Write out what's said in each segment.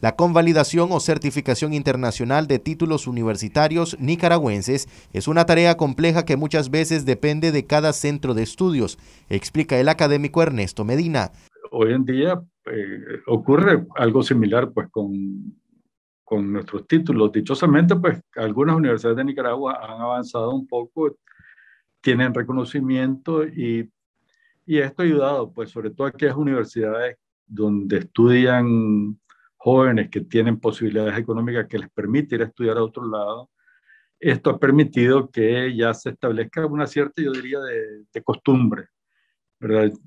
La convalidación o certificación internacional de títulos universitarios nicaragüenses es una tarea compleja que muchas veces depende de cada centro de estudios, explica el académico Ernesto Medina. Hoy en día eh, ocurre algo similar pues con, con nuestros títulos. Dichosamente pues algunas universidades de Nicaragua han avanzado un poco, tienen reconocimiento y, y esto ha ayudado pues sobre todo aquellas universidades donde estudian jóvenes que tienen posibilidades económicas que les permite ir a estudiar a otro lado, esto ha permitido que ya se establezca una cierta, yo diría, de, costumbre.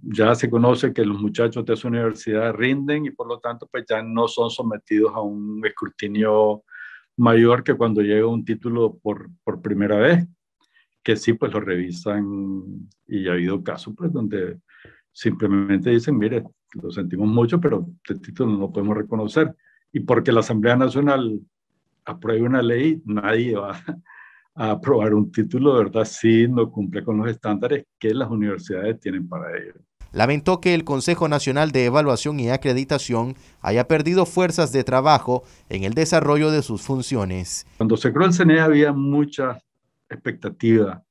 Ya se conoce que los muchachos de esa universidad rinden y por lo tanto pues ya no son sometidos a un escrutinio mayor que cuando llega un título por, primera vez, que sí pues lo revisan y ha habido casos pues donde simplemente dicen, mire, lo sentimos mucho, pero este título no lo podemos reconocer. Y porque la Asamblea Nacional apruebe una ley, nadie va a aprobar un título, verdad, si no cumple con los estándares que las universidades tienen para ello. Lamentó que el Consejo Nacional de Evaluación y Acreditación haya perdido fuerzas de trabajo en el desarrollo de sus funciones. Cuando se creó el CNE había mucha expectativa,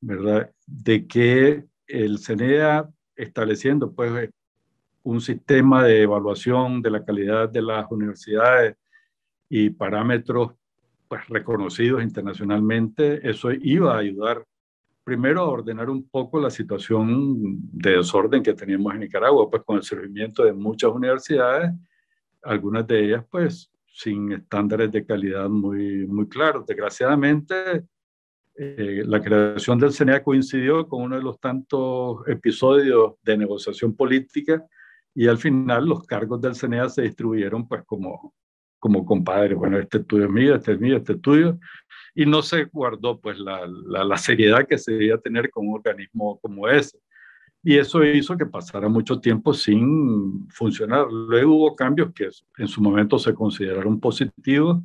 ¿verdad?, de que el CNEA estableciendo pues eh, un sistema de evaluación de la calidad de las universidades y parámetros pues reconocidos internacionalmente, eso iba a ayudar primero a ordenar un poco la situación de desorden que teníamos en Nicaragua, pues con el surgimiento de muchas universidades, algunas de ellas pues sin estándares de calidad muy, muy claros. Desgraciadamente, eh, la creación del CNEA coincidió con uno de los tantos episodios de negociación política y al final los cargos del CNEA se distribuyeron pues como, como compadres. Bueno, este estudio es mío, este es mío, este estudio. Y no se guardó pues la, la seriedad que se debía tener con un organismo como ese. Y eso hizo que pasara mucho tiempo sin funcionar. Luego hubo cambios que en su momento se consideraron positivos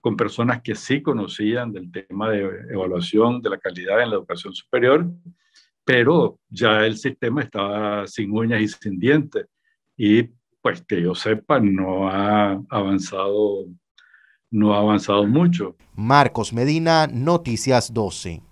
con personas que sí conocían del tema de evaluación de la calidad en la educación superior, pero ya el sistema estaba sin uñas y sin dientes. Y pues que yo sepa, no ha avanzado, no ha avanzado mucho. Marcos Medina, Noticias 12.